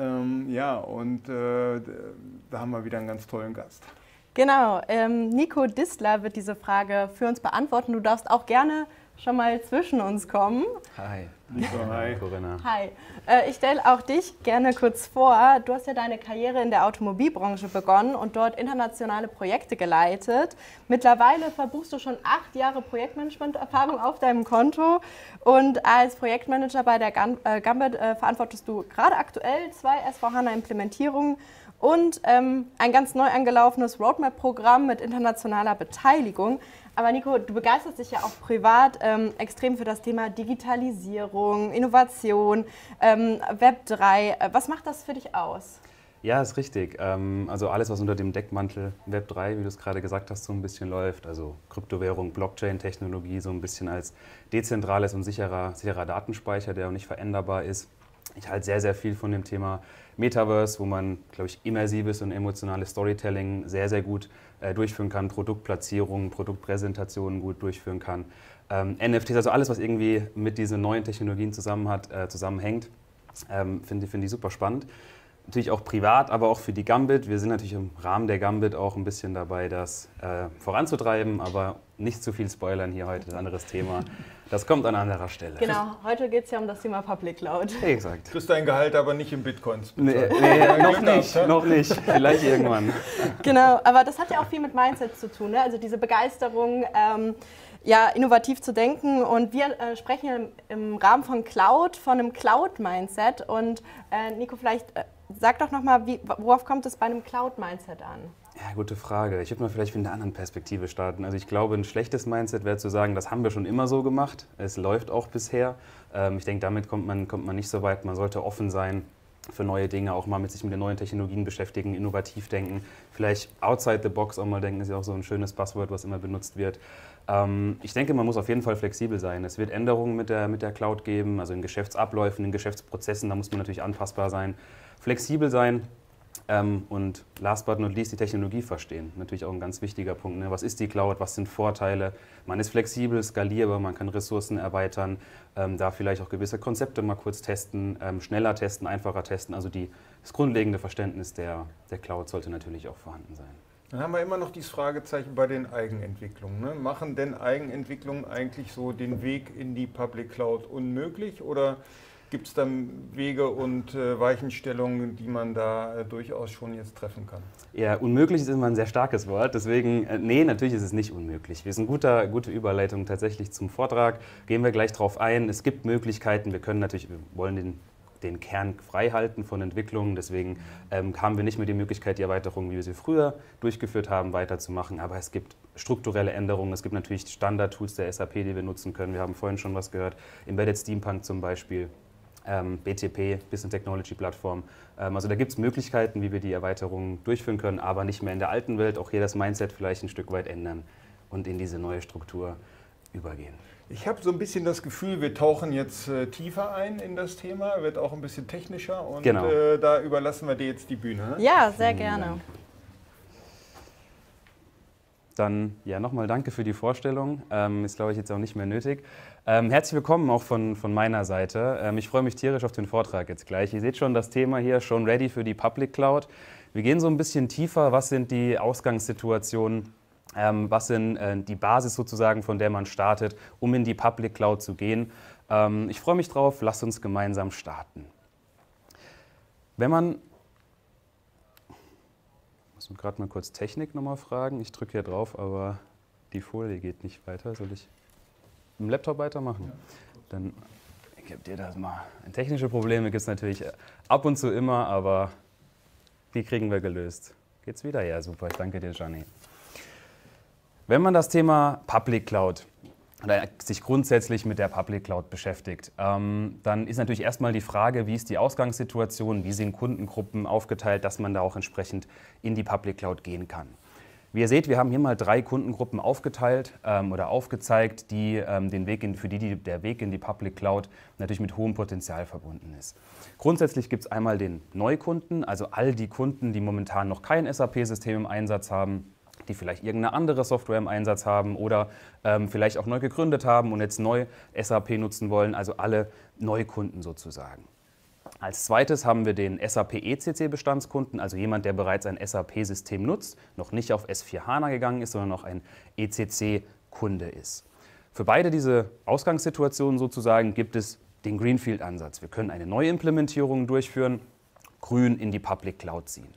Ähm, ja, und äh, da haben wir wieder einen ganz tollen Gast. Genau, ähm, Nico Distler wird diese Frage für uns beantworten. Du darfst auch gerne schon mal zwischen uns kommen. Hi. Hi. Corinna. Hi. Äh, ich stelle auch dich gerne kurz vor. Du hast ja deine Karriere in der Automobilbranche begonnen und dort internationale Projekte geleitet. Mittlerweile verbuchst du schon acht Jahre Projektmanagement-Erfahrung auf deinem Konto und als Projektmanager bei der äh, Gambit äh, verantwortest du gerade aktuell zwei s implementierungen und ähm, ein ganz neu angelaufenes Roadmap-Programm mit internationaler Beteiligung. Aber Nico, du begeisterst dich ja auch privat ähm, extrem für das Thema Digitalisierung, Innovation, ähm, Web 3. Äh, was macht das für dich aus? Ja, ist richtig. Ähm, also alles, was unter dem Deckmantel Web 3, wie du es gerade gesagt hast, so ein bisschen läuft. Also Kryptowährung, Blockchain-Technologie, so ein bisschen als dezentrales und sicherer, sicherer Datenspeicher, der auch nicht veränderbar ist. Ich halte sehr, sehr viel von dem Thema Metaverse, wo man, glaube ich, immersives und emotionales Storytelling sehr, sehr gut äh, durchführen kann, Produktplatzierungen, Produktpräsentationen gut durchführen kann. Ähm, NFTs, also alles, was irgendwie mit diesen neuen Technologien zusammen hat, äh, zusammenhängt, ähm, finde find ich super spannend natürlich auch privat, aber auch für die Gambit. Wir sind natürlich im Rahmen der Gambit auch ein bisschen dabei, das äh, voranzutreiben, aber nicht zu viel spoilern hier heute, ein anderes Thema. Das kommt an anderer Stelle. Genau, heute geht es ja um das Thema Public Cloud. Exakt. Kriegst dein Gehalt aber nicht in Bitcoins. Nee, nee noch nicht, ab, noch nicht. Vielleicht irgendwann. Genau, aber das hat ja auch viel mit Mindset zu tun, ne? also diese Begeisterung. Ähm, ja, innovativ zu denken. Und wir äh, sprechen im, im, Rahmen von Cloud, von einem Cloud-Mindset. Und äh, Nico, vielleicht äh, Sag doch nochmal, worauf kommt es bei einem Cloud-Mindset an? Ja, gute Frage. Ich würde mal vielleicht von einer anderen Perspektive starten. Also ich glaube, ein schlechtes Mindset wäre zu sagen, das haben wir schon immer so gemacht. Es läuft auch bisher. Ähm, ich denke, damit kommt man, kommt man nicht so weit. Man sollte offen sein für neue Dinge, auch mal mit sich mit den neuen Technologien beschäftigen, innovativ denken, vielleicht outside the box auch mal denken, ist ja auch so ein schönes Passwort, was immer benutzt wird. Ähm, ich denke, man muss auf jeden Fall flexibel sein. Es wird Änderungen mit der, mit der Cloud geben, also in Geschäftsabläufen, in Geschäftsprozessen, da muss man natürlich anpassbar sein flexibel sein ähm, und last but not least die Technologie verstehen. Natürlich auch ein ganz wichtiger Punkt. Ne? Was ist die Cloud? Was sind Vorteile? Man ist flexibel, skalierbar, man kann Ressourcen erweitern, ähm, da vielleicht auch gewisse Konzepte mal kurz testen, ähm, schneller testen, einfacher testen. Also die, das grundlegende Verständnis der, der Cloud sollte natürlich auch vorhanden sein. Dann haben wir immer noch dieses Fragezeichen bei den Eigenentwicklungen. Ne? Machen denn Eigenentwicklungen eigentlich so den Weg in die Public Cloud unmöglich oder gibt es dann Wege und äh, Weichenstellungen, die man da äh, durchaus schon jetzt treffen kann? Ja, unmöglich ist immer ein sehr starkes Wort. Deswegen, äh, nee, natürlich ist es nicht unmöglich. Wir sind guter, gute Überleitung tatsächlich zum Vortrag. Gehen wir gleich drauf ein. Es gibt Möglichkeiten. Wir können natürlich, wir wollen den den Kern freihalten von Entwicklungen. Deswegen ähm, kamen wir nicht mehr die Möglichkeit, die Erweiterung, wie wir sie früher durchgeführt haben, weiterzumachen. Aber es gibt strukturelle Änderungen. Es gibt natürlich Standard-Tools der SAP, die wir nutzen können. Wir haben vorhin schon was gehört. Embedded Steampunk zum Beispiel ähm, BTP, Business Technology Plattform. Ähm, also da gibt es Möglichkeiten, wie wir die Erweiterungen durchführen können, aber nicht mehr in der alten Welt. Auch hier das Mindset vielleicht ein Stück weit ändern und in diese neue Struktur übergehen. Ich habe so ein bisschen das Gefühl, wir tauchen jetzt äh, tiefer ein in das Thema, wird auch ein bisschen technischer und genau. äh, da überlassen wir dir jetzt die Bühne. Ne? Ja, sehr gerne. Dann ja nochmal danke für die Vorstellung. Ähm, ist, glaube ich, jetzt auch nicht mehr nötig. Ähm, herzlich willkommen auch von, von meiner Seite. Ähm, ich freue mich tierisch auf den Vortrag jetzt gleich. Ihr seht schon das Thema hier schon ready für die Public Cloud. Wir gehen so ein bisschen tiefer. Was sind die Ausgangssituationen? Ähm, was sind äh, die Basis sozusagen, von der man startet, um in die Public Cloud zu gehen? Ähm, ich freue mich drauf. Lasst uns gemeinsam starten. Wenn man muss gerade mal kurz Technik nochmal fragen. Ich drücke hier drauf, aber die Folie geht nicht weiter. Soll ich im Laptop weitermachen? Ja. Dann gebt ihr das mal. Technische Probleme gibt es natürlich ab und zu immer, aber die kriegen wir gelöst. Geht's wieder? Ja, super. Ich danke dir, Gianni. Wenn man das Thema Public Cloud oder sich grundsätzlich mit der Public Cloud beschäftigt, ähm, dann ist natürlich erstmal die Frage, wie ist die Ausgangssituation, wie sind Kundengruppen aufgeteilt, dass man da auch entsprechend in die Public Cloud gehen kann. Wie ihr seht, wir haben hier mal drei Kundengruppen aufgeteilt ähm, oder aufgezeigt, die, ähm, den Weg in, für die, die, der Weg in die Public Cloud natürlich mit hohem Potenzial verbunden ist. Grundsätzlich gibt es einmal den Neukunden, also all die Kunden, die momentan noch kein SAP-System im Einsatz haben die vielleicht irgendeine andere Software im Einsatz haben oder ähm, vielleicht auch neu gegründet haben und jetzt neu SAP nutzen wollen, also alle Neukunden sozusagen. Als zweites haben wir den SAP ECC-Bestandskunden, also jemand, der bereits ein SAP-System nutzt, noch nicht auf S4 HANA gegangen ist, sondern noch ein ECC-Kunde ist. Für beide diese Ausgangssituationen sozusagen gibt es den Greenfield-Ansatz. Wir können eine neue Implementierung durchführen, grün in die Public Cloud ziehen.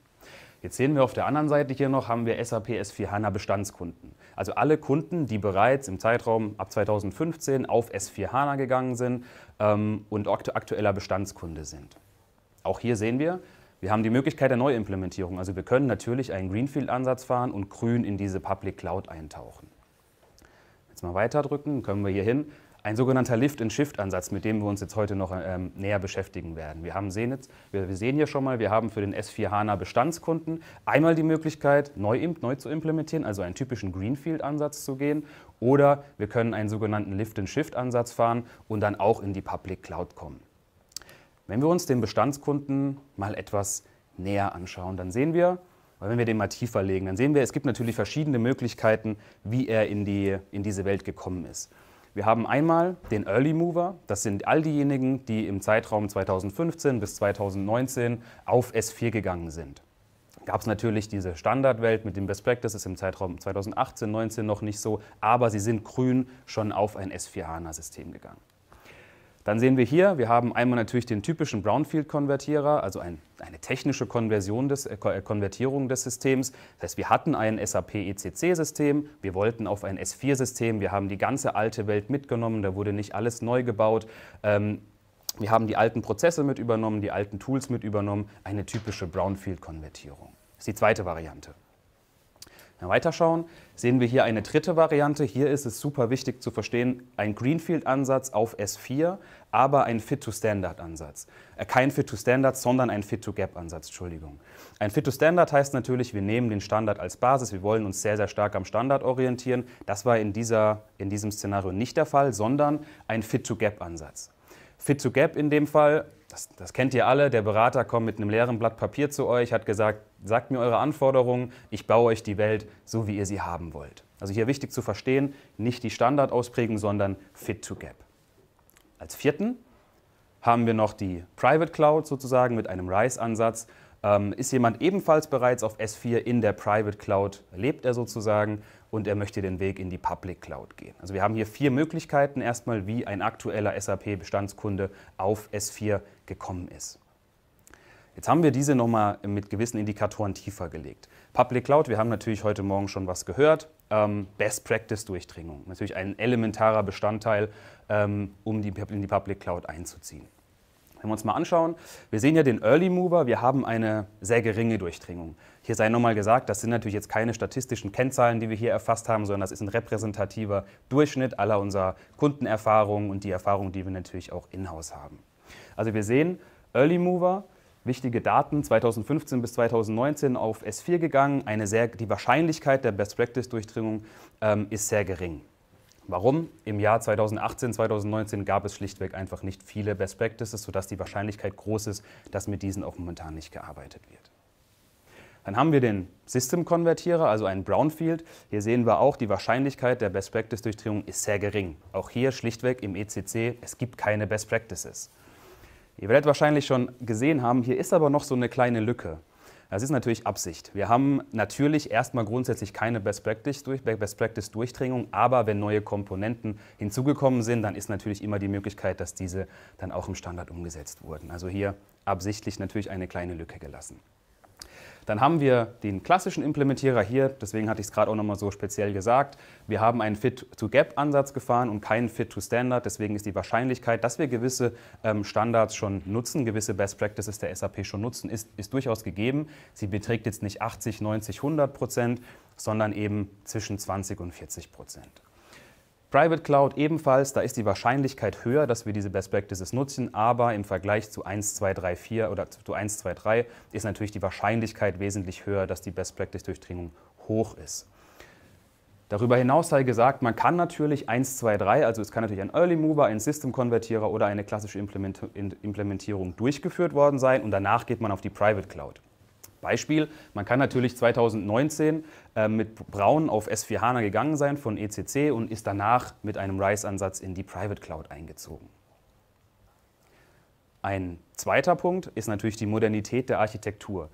Jetzt sehen wir auf der anderen Seite hier noch, haben wir SAP S4 HANA Bestandskunden. Also alle Kunden, die bereits im Zeitraum ab 2015 auf S4 HANA gegangen sind ähm, und aktueller Bestandskunde sind. Auch hier sehen wir, wir haben die Möglichkeit der Neuimplementierung. Also wir können natürlich einen Greenfield-Ansatz fahren und grün in diese Public Cloud eintauchen. Jetzt mal weiter drücken, können wir hier hin. Ein sogenannter Lift-and-Shift-Ansatz, mit dem wir uns jetzt heute noch ähm, näher beschäftigen werden. Wir, haben sehen jetzt, wir, wir, sehen hier schon mal, wir haben für den S4 HANA Bestandskunden einmal die Möglichkeit, neu, neu zu implementieren, also einen typischen Greenfield-Ansatz zu gehen. Oder wir können einen sogenannten Lift-and-Shift-Ansatz fahren und dann auch in die Public Cloud kommen. Wenn wir uns den Bestandskunden mal etwas näher anschauen, dann sehen wir, wenn wir den mal tiefer legen, dann sehen wir, es gibt natürlich verschiedene Möglichkeiten, wie er in, die, in diese Welt gekommen ist. Wir haben einmal den Early Mover, das sind all diejenigen, die im Zeitraum 2015 bis 2019 auf S4 gegangen sind. Gab es natürlich diese Standardwelt mit dem Best Practices im Zeitraum 2018, 2019 noch nicht so, aber sie sind grün schon auf ein S4HANA-System gegangen. Dann sehen wir hier, wir haben einmal natürlich den typischen Brownfield-Konvertierer, also ein, eine technische Konversion des, äh, äh Konvertierung des Systems. Das heißt, wir hatten ein SAP-ECC-System, wir wollten auf ein S4-System, wir haben die ganze alte Welt mitgenommen, da wurde nicht alles neu gebaut. Ähm, wir haben die alten Prozesse mit übernommen, die alten Tools mit übernommen, eine typische Brownfield-Konvertierung. Das ist die zweite Variante. Wenn wir weiterschauen, sehen wir hier eine dritte Variante. Hier ist es super wichtig zu verstehen, ein Greenfield-Ansatz auf S4, aber ein Fit-to-Standard-Ansatz. Äh, kein Fit-to-Standard, sondern ein Fit-to-Gap-Ansatz, Entschuldigung. Ein Fit-to-Standard heißt natürlich, wir nehmen den Standard als Basis, wir wollen uns sehr, sehr stark am Standard orientieren. Das war in, dieser, in diesem Szenario nicht der Fall, sondern ein Fit-to-Gap-Ansatz. Fit-to-Gap in dem Fall das, das, kennt ihr alle, der Berater kommt mit einem leeren Blatt Papier zu euch, hat gesagt, sagt mir eure Anforderungen, ich baue euch die Welt so, wie ihr sie haben wollt. Also hier wichtig zu verstehen, nicht die Standardausprägung, sondern Fit to Gap. Als vierten haben wir noch die Private Cloud sozusagen mit einem RISE-Ansatz. Ähm, ist jemand ebenfalls bereits auf S4 in der Private Cloud, lebt er sozusagen und er möchte den Weg in die Public Cloud gehen. Also wir haben hier vier Möglichkeiten erstmal, wie ein aktueller SAP-Bestandskunde auf S4 gekommen ist. Jetzt haben wir diese nochmal mit gewissen Indikatoren tiefer gelegt. Public Cloud, wir haben natürlich heute Morgen schon was gehört. Ähm, Best Practice Durchdringung, natürlich ein elementarer Bestandteil, ähm, um in die Public Cloud einzuziehen. Wenn wir uns mal anschauen, wir sehen ja den Early Mover, wir haben eine sehr geringe Durchdringung. Hier sei nochmal gesagt, das sind natürlich jetzt keine statistischen Kennzahlen, die wir hier erfasst haben, sondern das ist ein repräsentativer Durchschnitt aller unserer Kundenerfahrungen und die Erfahrungen, die wir natürlich auch in-house haben. Also wir sehen, Early Mover, wichtige Daten 2015 bis 2019 auf S4 gegangen. Eine sehr, die Wahrscheinlichkeit der Best-Practice-Durchdringung ähm, ist sehr gering. Warum? Im Jahr 2018, 2019 gab es schlichtweg einfach nicht viele Best Practices, sodass die Wahrscheinlichkeit groß ist, dass mit diesen auch momentan nicht gearbeitet wird. Dann haben wir den System-Konvertierer, also einen Brownfield. Hier sehen wir auch, die Wahrscheinlichkeit der Best-Practice-Durchdringung ist sehr gering. Auch hier schlichtweg im ECC, es gibt keine Best Practices. Ihr werdet wahrscheinlich schon gesehen haben, hier ist aber noch so eine kleine Lücke. Das ist natürlich Absicht. Wir haben natürlich erstmal grundsätzlich keine Best Practice, Durchdringung, aber wenn neue Komponenten hinzugekommen sind, dann ist natürlich immer die Möglichkeit, dass diese dann auch im Standard umgesetzt wurden. Also hier absichtlich natürlich eine kleine Lücke gelassen. Dann haben wir den klassischen Implementierer hier, deswegen hatte ich es gerade auch nochmal so speziell gesagt. Wir haben einen Fit-to-Gap-Ansatz gefahren und keinen Fit-to-Standard. Deswegen ist die Wahrscheinlichkeit, dass wir gewisse ähm, Standards schon nutzen, gewisse Best Practices der SAP schon nutzen, ist, ist durchaus gegeben. Sie beträgt jetzt nicht 80, 90, 100 Prozent, sondern eben zwischen 20 und 40 Prozent. Private Cloud ebenfalls, da ist die Wahrscheinlichkeit höher, dass wir diese Best Practices nutzen, aber im Vergleich zu 1, 2, 3, 4 oder zu 1, 2, 3 ist natürlich die Wahrscheinlichkeit wesentlich höher, dass die Best Practice Durchdringung hoch ist. Darüber hinaus sei gesagt, man kann natürlich 1, 2, 3, also es kann natürlich ein Early Mover, ein System Konvertierer oder eine klassische Implementierung durchgeführt worden sein und danach geht man auf die Private Cloud. Beispiel, man kann natürlich 2019 äh, mit Braun auf S4HANA gegangen sein von ECC und ist danach mit einem RISE-Ansatz in die Private Cloud eingezogen. Ein zweiter Punkt ist natürlich die Modernität der Architektur.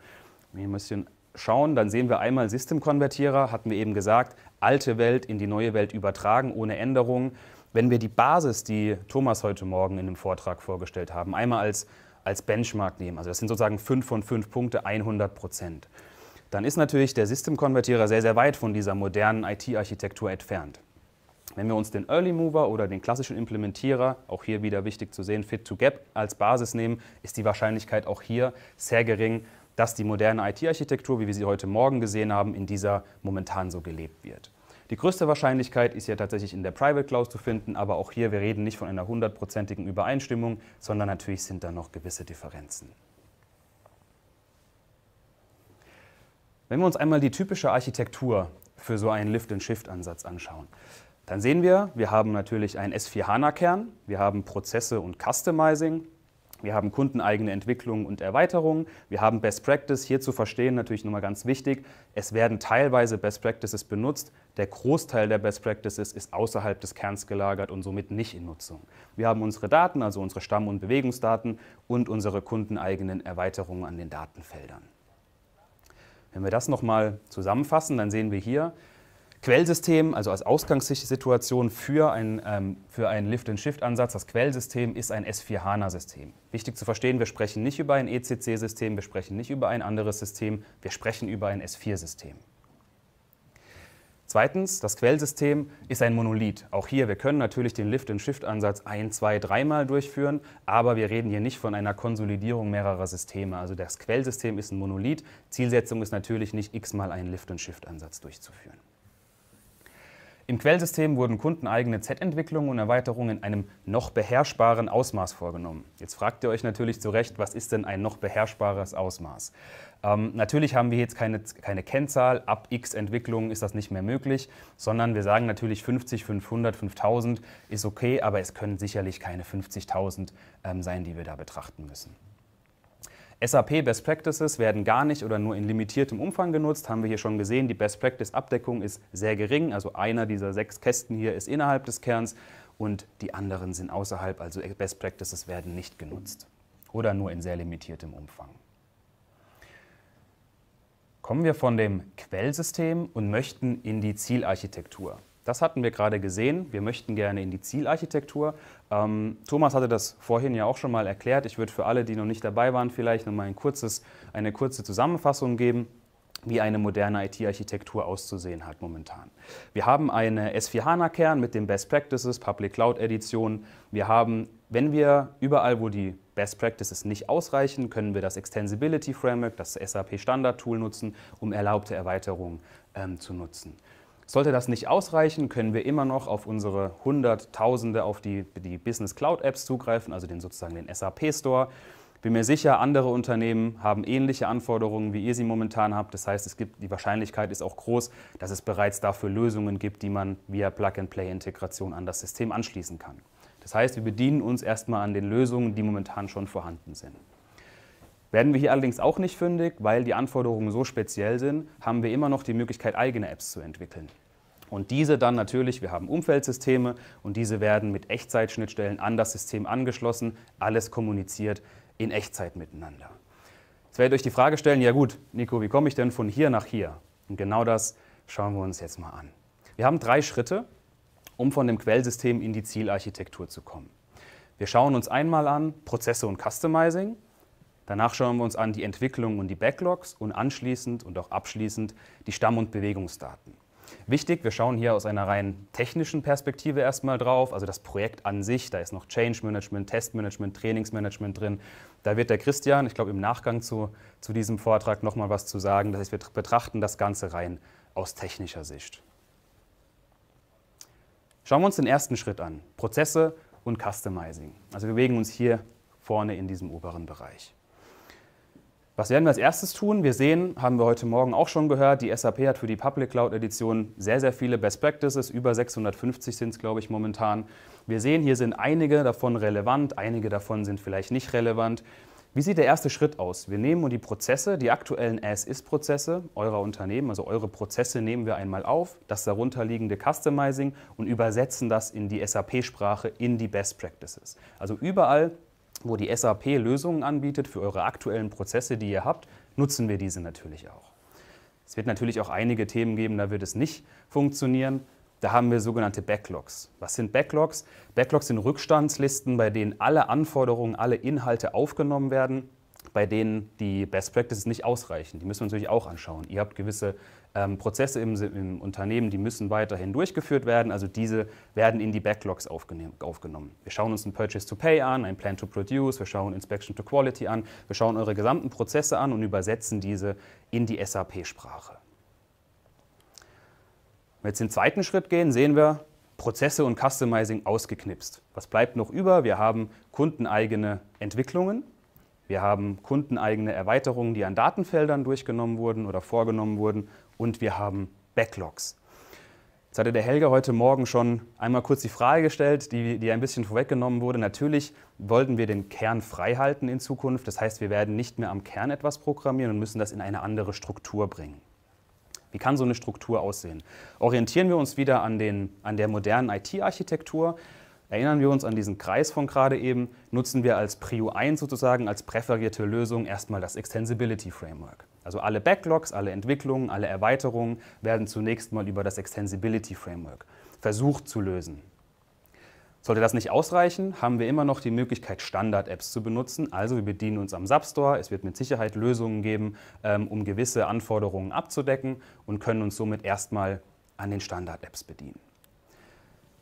Wir müssen schauen, dann sehen wir einmal System-Konvertierer, hatten wir eben gesagt, alte Welt in die neue Welt übertragen ohne Änderungen. Wenn wir die Basis, die Thomas heute Morgen in dem Vortrag vorgestellt haben, einmal als als Benchmark nehmen. Also das sind sozusagen 5 von 5 Punkte, 100 Prozent. Dann ist natürlich der Systemkonvertierer sehr, sehr weit von dieser modernen IT-Architektur entfernt. Wenn wir uns den Early Mover oder den klassischen Implementierer, auch hier wieder wichtig zu sehen, Fit to Gap als Basis nehmen, ist die Wahrscheinlichkeit auch hier sehr gering, dass die moderne IT-Architektur, wie wir sie heute Morgen gesehen haben, in dieser momentan so gelebt wird. Die größte Wahrscheinlichkeit ist ja tatsächlich in der Private Clause zu finden, aber auch hier, wir reden nicht von einer hundertprozentigen Übereinstimmung, sondern natürlich sind da noch gewisse Differenzen. Wenn wir uns einmal die typische Architektur für so einen Lift-and-Shift-Ansatz anschauen, dann sehen wir, wir haben natürlich einen S4HANA-Kern, wir haben Prozesse und Customizing, wir haben kundeneigene Entwicklung und Erweiterung. Wir haben Best Practice. Hier zu verstehen natürlich nochmal ganz wichtig, es werden teilweise Best Practices benutzt. Der Großteil der Best Practices ist außerhalb des Kerns gelagert und somit nicht in Nutzung. Wir haben unsere Daten, also unsere Stamm- und Bewegungsdaten und unsere kundeneigenen Erweiterungen an den Datenfeldern. Wenn wir das nochmal zusammenfassen, dann sehen wir hier, Quellsystem, also als Ausgangssituation für, ein, ähm, für einen Lift-and-Shift-Ansatz, das Quellsystem ist ein S4HANA-System. Wichtig zu verstehen, wir sprechen nicht über ein ECC-System, wir sprechen nicht über ein anderes System, wir sprechen über ein S4-System. Zweitens, das Quellsystem ist ein Monolith. Auch hier, wir können natürlich den Lift-and-Shift-Ansatz ein, zwei, dreimal durchführen, aber wir reden hier nicht von einer Konsolidierung mehrerer Systeme. Also das Quellsystem ist ein Monolith. Zielsetzung ist natürlich nicht x-mal einen Lift-and-Shift-Ansatz durchzuführen. Im Quellsystem wurden kundeneigene Z-Entwicklungen und Erweiterungen in einem noch beherrschbaren Ausmaß vorgenommen. Jetzt fragt ihr euch natürlich zu Recht, was ist denn ein noch beherrschbares Ausmaß? Ähm, natürlich haben wir jetzt keine, keine Kennzahl, ab x Entwicklungen ist das nicht mehr möglich, sondern wir sagen natürlich 50, 500, 5000 ist okay, aber es können sicherlich keine 50.000 ähm, sein, die wir da betrachten müssen. SAP Best Practices werden gar nicht oder nur in limitiertem Umfang genutzt, haben wir hier schon gesehen. Die Best Practice Abdeckung ist sehr gering, also einer dieser sechs Kästen hier ist innerhalb des Kerns und die anderen sind außerhalb, also Best Practices werden nicht genutzt oder nur in sehr limitiertem Umfang. Kommen wir von dem Quellsystem und möchten in die Zielarchitektur. Das hatten wir gerade gesehen. Wir möchten gerne in die Zielarchitektur. Ähm, Thomas hatte das vorhin ja auch schon mal erklärt. Ich würde für alle, die noch nicht dabei waren, vielleicht nochmal ein kurzes, eine kurze Zusammenfassung geben wie eine moderne IT-Architektur auszusehen hat momentan. Wir haben eine S4HANA-Kern mit den Best Practices, Public Cloud Edition. Wir haben, wenn wir überall, wo die Best Practices nicht ausreichen, können wir das Extensibility Framework, das SAP Standard Tool nutzen, um erlaubte Erweiterungen ähm, zu nutzen. Sollte das nicht ausreichen, können wir immer noch auf unsere Hunderttausende, auf die, die Business Cloud Apps zugreifen, also den, sozusagen den SAP Store. Bin mir sicher, andere Unternehmen haben ähnliche Anforderungen, wie ihr sie momentan habt. Das heißt, es gibt, die Wahrscheinlichkeit ist auch groß, dass es bereits dafür Lösungen gibt, die man via Plug-and-Play-Integration an das System anschließen kann. Das heißt, wir bedienen uns erstmal an den Lösungen, die momentan schon vorhanden sind. Werden wir hier allerdings auch nicht fündig, weil die Anforderungen so speziell sind, haben wir immer noch die Möglichkeit, eigene Apps zu entwickeln. Und diese dann natürlich, wir haben Umfeldsysteme und diese werden mit Echtzeitschnittstellen an das System angeschlossen, alles kommuniziert in Echtzeit miteinander. Jetzt werdet ihr euch die Frage stellen, ja gut, Nico, wie komme ich denn von hier nach hier? Und genau das schauen wir uns jetzt mal an. Wir haben drei Schritte, um von dem Quellsystem in die Zielarchitektur zu kommen. Wir schauen uns einmal an Prozesse und Customizing, Danach schauen wir uns an die Entwicklung und die Backlogs und anschließend und auch abschließend die Stamm- und Bewegungsdaten. Wichtig, wir schauen hier aus einer rein technischen Perspektive erstmal drauf, also das Projekt an sich, da ist noch Change Management, Test Testmanagement, Trainingsmanagement drin. Da wird der Christian, ich glaube im Nachgang zu, zu diesem Vortrag nochmal was zu sagen, das heißt, wir betrachten das Ganze rein aus technischer Sicht. Schauen wir uns den ersten Schritt an, Prozesse und Customizing. Also wir bewegen uns hier vorne in diesem oberen Bereich. Was werden wir als erstes tun? Wir sehen, haben wir heute Morgen auch schon gehört, die SAP hat für die Public Cloud Edition sehr, sehr viele Best Practices, über 650 sind es, glaube ich, momentan. Wir sehen, hier sind einige davon relevant, einige davon sind vielleicht nicht relevant. Wie sieht der erste Schritt aus? Wir nehmen die Prozesse, die aktuellen As-Is-Prozesse eurer Unternehmen, also eure Prozesse nehmen wir einmal auf, das darunterliegende Customizing und übersetzen das in die SAP-Sprache, in die Best Practices. Also überall wo die SAP Lösungen anbietet für eure aktuellen Prozesse, die ihr habt, nutzen wir diese natürlich auch. Es wird natürlich auch einige Themen geben, da wird es nicht funktionieren. Da haben wir sogenannte Backlogs. Was sind Backlogs? Backlogs sind Rückstandslisten, bei denen alle Anforderungen, alle Inhalte aufgenommen werden, bei denen die Best Practices nicht ausreichen. Die müssen wir natürlich auch anschauen. Ihr habt gewisse ähm, Prozesse im, im, Unternehmen, die müssen weiterhin durchgeführt werden, also diese werden in die Backlogs aufgenommen. Wir schauen uns ein Purchase to Pay an, ein Plan to Produce, wir schauen Inspection to Quality an, wir schauen eure gesamten Prozesse an und übersetzen diese in die SAP-Sprache. Wenn wir jetzt den zweiten Schritt gehen, sehen wir, Prozesse und Customizing ausgeknipst. Was bleibt noch über? Wir haben kundeneigene Entwicklungen, wir haben kundeneigene Erweiterungen, die an Datenfeldern durchgenommen wurden oder vorgenommen wurden und wir haben Backlogs. Jetzt hatte der Helge heute Morgen schon einmal kurz die Frage gestellt, die, die ein bisschen vorweggenommen wurde. Natürlich wollten wir den Kern frei halten in Zukunft. Das heißt, wir werden nicht mehr am Kern etwas programmieren und müssen das in eine andere Struktur bringen. Wie kann so eine Struktur aussehen? Orientieren wir uns wieder an, den, an der modernen IT-Architektur. Erinnern wir uns an diesen Kreis von gerade eben, nutzen wir als Prio 1 sozusagen als präferierte Lösung erstmal das Extensibility Framework. Also alle Backlogs, alle Entwicklungen, alle Erweiterungen werden zunächst mal über das Extensibility Framework versucht zu lösen. Sollte das nicht ausreichen, haben wir immer noch die Möglichkeit, Standard-Apps zu benutzen. Also wir bedienen uns am Substore. Es wird mit Sicherheit Lösungen geben, ähm, um gewisse Anforderungen abzudecken und können uns somit erstmal an den Standard-Apps bedienen.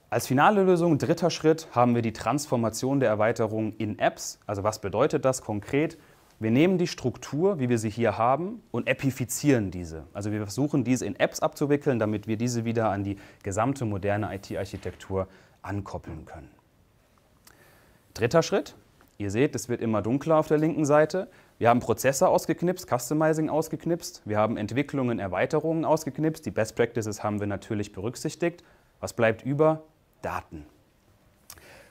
Als finale Lösung, dritter Schritt, haben wir die Transformation der Erweiterung in Apps. Also was bedeutet das konkret? Wir nehmen die Struktur, wie wir sie hier haben, und epifizieren diese. Also wir versuchen, diese in Apps abzuwickeln, damit wir diese wieder an die gesamte moderne IT-Architektur ankoppeln können. Dritter Schritt. Ihr seht, es wird immer dunkler auf der linken Seite. Wir haben Prozesse ausgeknipst, Customizing ausgeknipst, wir haben Entwicklungen, Erweiterungen ausgeknipst, die Best Practices haben wir natürlich berücksichtigt. Was bleibt über? Daten.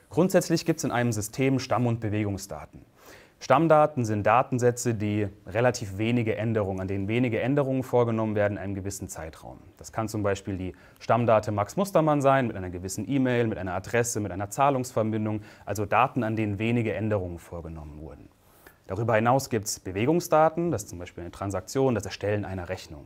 Grundsätzlich gibt es in einem System Stamm- und Bewegungsdaten. Stammdaten sind Datensätze, die relativ wenige Änderungen, an denen wenige Änderungen vorgenommen werden in einem gewissen Zeitraum. Das kann zum Beispiel die Stammdate Max Mustermann sein, mit einer gewissen E-Mail, mit einer Adresse, mit einer Zahlungsverbindung, also Daten, an denen wenige Änderungen vorgenommen wurden. Darüber hinaus gibt es Bewegungsdaten, das ist zum Beispiel eine Transaktion, das Erstellen einer Rechnung.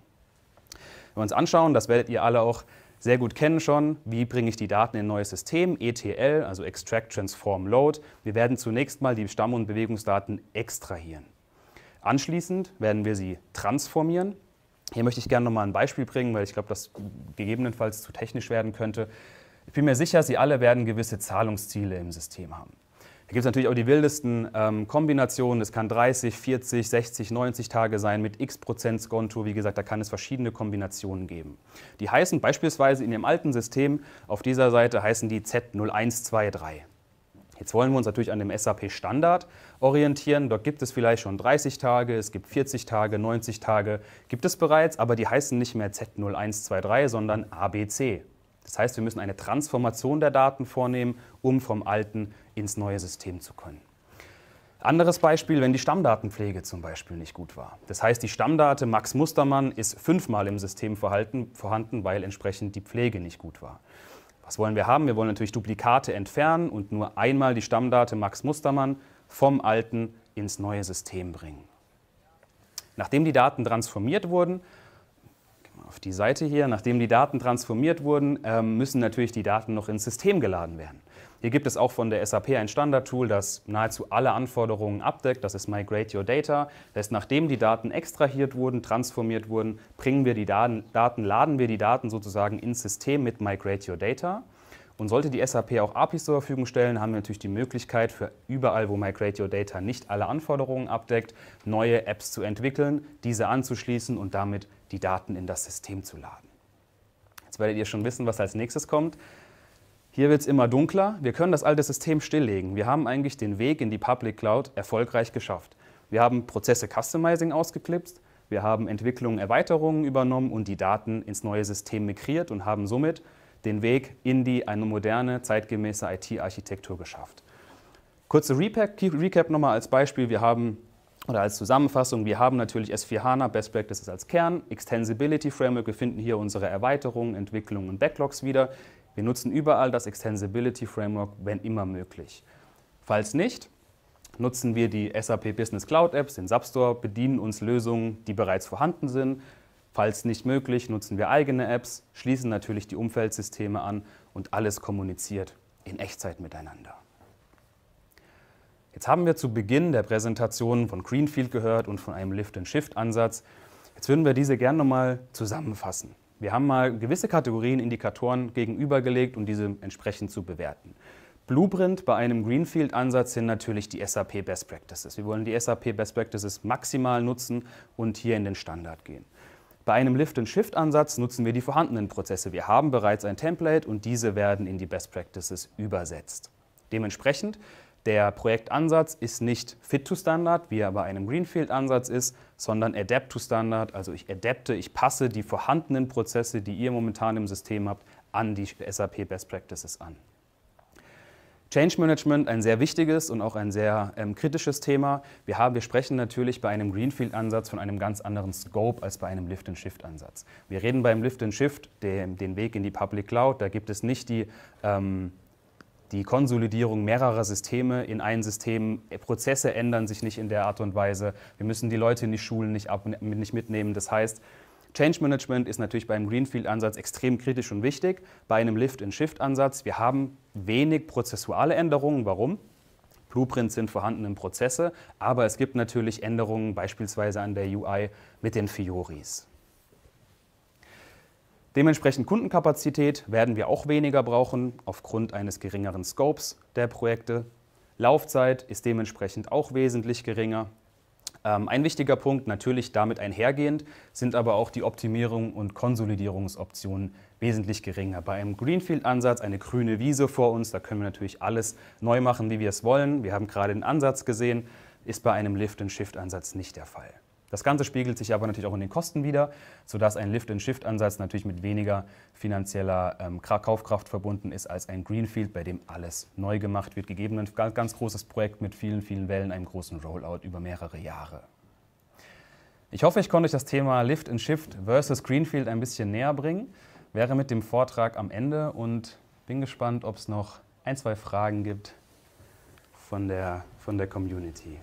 Wenn wir uns anschauen, das werdet ihr alle auch sehr gut kennen schon. Wie bringe ich die Daten in ein neues System? ETL, also Extract, Transform, Load. Wir werden zunächst mal die Stamm- und Bewegungsdaten extrahieren. Anschließend werden wir sie transformieren. Hier möchte ich gerne nochmal ein Beispiel bringen, weil ich glaube, das gegebenenfalls zu technisch werden könnte. Ich bin mir sicher, Sie alle werden gewisse Zahlungsziele im System haben. Da gibt es natürlich auch die wildesten ähm, Kombinationen. Es kann 30, 40, 60, 90 Tage sein mit x Prozent Skonto. Wie gesagt, da kann es verschiedene Kombinationen geben. Die heißen beispielsweise in dem alten System auf dieser Seite heißen die Z0123. Jetzt wollen wir uns natürlich an dem SAP-Standard orientieren. Dort gibt es vielleicht schon 30 Tage, es gibt 40 Tage, 90 Tage, gibt es bereits, aber die heißen nicht mehr Z0123, sondern ABC. Das heißt, wir müssen eine Transformation der Daten vornehmen, um vom alten ins neue System zu können. Anderes Beispiel, wenn die Stammdatenpflege zum Beispiel nicht gut war. Das heißt, die Stammdate Max Mustermann ist fünfmal im System vorhanden, weil entsprechend die Pflege nicht gut war. Was wollen wir haben? Wir wollen natürlich Duplikate entfernen und nur einmal die Stammdate Max Mustermann vom alten ins neue System bringen. Nachdem die Daten transformiert wurden, auf die Seite hier. Nachdem die Daten transformiert wurden, ähm, müssen natürlich die Daten noch ins System geladen werden. Hier gibt es auch von der SAP ein Standardtool, das nahezu alle Anforderungen abdeckt. Das ist Migrate Your Data. Das heißt, nachdem die Daten extrahiert wurden, transformiert wurden, bringen wir die Daten, laden wir die Daten sozusagen ins System mit Migrate Your Data. Und sollte die SAP auch APIs zur Verfügung stellen, haben wir natürlich die Möglichkeit, für überall, wo Migrate Your Data nicht alle Anforderungen abdeckt, neue Apps zu entwickeln, diese anzuschließen und damit die Daten in das System zu laden. Jetzt werdet ihr schon wissen, was als nächstes kommt. Hier wird es immer dunkler. Wir können das alte System stilllegen. Wir haben eigentlich den Weg in die Public Cloud erfolgreich geschafft. Wir haben Prozesse Customizing ausgeklipst, wir haben Entwicklungen, Erweiterungen übernommen und die Daten ins neue System migriert und haben somit den Weg in die eine moderne, zeitgemäße IT-Architektur geschafft. Kurze Recap, Recap nochmal als Beispiel. Wir haben oder als Zusammenfassung, wir haben natürlich S4HANA, Best Practices als Kern, Extensibility Framework, wir finden hier unsere Erweiterungen, Entwicklungen und Backlogs wieder. Wir nutzen überall das Extensibility Framework, wenn immer möglich. Falls nicht, nutzen wir die SAP Business Cloud Apps, den Substore, bedienen uns Lösungen, die bereits vorhanden sind. Falls nicht möglich, nutzen wir eigene Apps, schließen natürlich die Umfeldsysteme an und alles kommuniziert in Echtzeit miteinander. Jetzt haben wir zu Beginn der Präsentation von Greenfield gehört und von einem Lift-and-Shift-Ansatz. Jetzt würden wir diese gerne nochmal zusammenfassen. Wir haben mal gewisse Kategorien, Indikatoren gegenübergelegt, um diese entsprechend zu bewerten. Blueprint bei einem Greenfield-Ansatz sind natürlich die SAP Best Practices. Wir wollen die SAP Best Practices maximal nutzen und hier in den Standard gehen. Bei einem Lift-and-Shift-Ansatz nutzen wir die vorhandenen Prozesse. Wir haben bereits ein Template und diese werden in die Best Practices übersetzt. Dementsprechend der Projektansatz ist nicht Fit to Standard, wie er bei einem Greenfield-Ansatz ist, sondern Adapt to Standard. Also ich adapte, ich passe die vorhandenen Prozesse, die ihr momentan im System habt, an die SAP Best Practices an. Change Management ein sehr wichtiges und auch ein sehr ähm, kritisches Thema. Wir, haben, wir sprechen natürlich bei einem Greenfield-Ansatz von einem ganz anderen Scope als bei einem Lift-and-Shift-Ansatz. Wir reden beim Lift-and-Shift den, den Weg in die Public Cloud. Da gibt es nicht die ähm, die Konsolidierung mehrerer Systeme in ein System. Prozesse ändern sich nicht in der Art und Weise. Wir müssen die Leute in die Schulen nicht, ab, nicht mitnehmen. Das heißt, Change Management ist natürlich beim Greenfield-Ansatz extrem kritisch und wichtig. Bei einem Lift-and-Shift-Ansatz, wir haben wenig prozessuale Änderungen. Warum? Blueprints sind vorhandenen Prozesse, aber es gibt natürlich Änderungen beispielsweise an der UI mit den Fioris. Dementsprechend Kundenkapazität werden wir auch weniger brauchen aufgrund eines geringeren Scopes der Projekte. Laufzeit ist dementsprechend auch wesentlich geringer. Ähm, ein wichtiger Punkt, natürlich damit einhergehend, sind aber auch die Optimierung und Konsolidierungsoptionen wesentlich geringer. Bei einem Greenfield-Ansatz, eine grüne Wiese vor uns, da können wir natürlich alles neu machen, wie wir es wollen. Wir haben gerade den Ansatz gesehen, ist bei einem Lift-and-Shift-Ansatz nicht der Fall. Das Ganze spiegelt sich aber natürlich auch in den Kosten wieder, sodass ein Lift-and-Shift-Ansatz natürlich mit weniger finanzieller ähm, Kaufkraft verbunden ist als ein Greenfield, bei dem alles neu gemacht wird. Gegeben ein ganz, ganz großes Projekt mit vielen, vielen Wellen, einem großen Rollout über mehrere Jahre. Ich hoffe, ich konnte euch das Thema Lift and Shift versus Greenfield ein bisschen näher bringen. Wäre mit dem Vortrag am Ende und bin gespannt, ob es noch ein, zwei Fragen gibt von der, von der Community.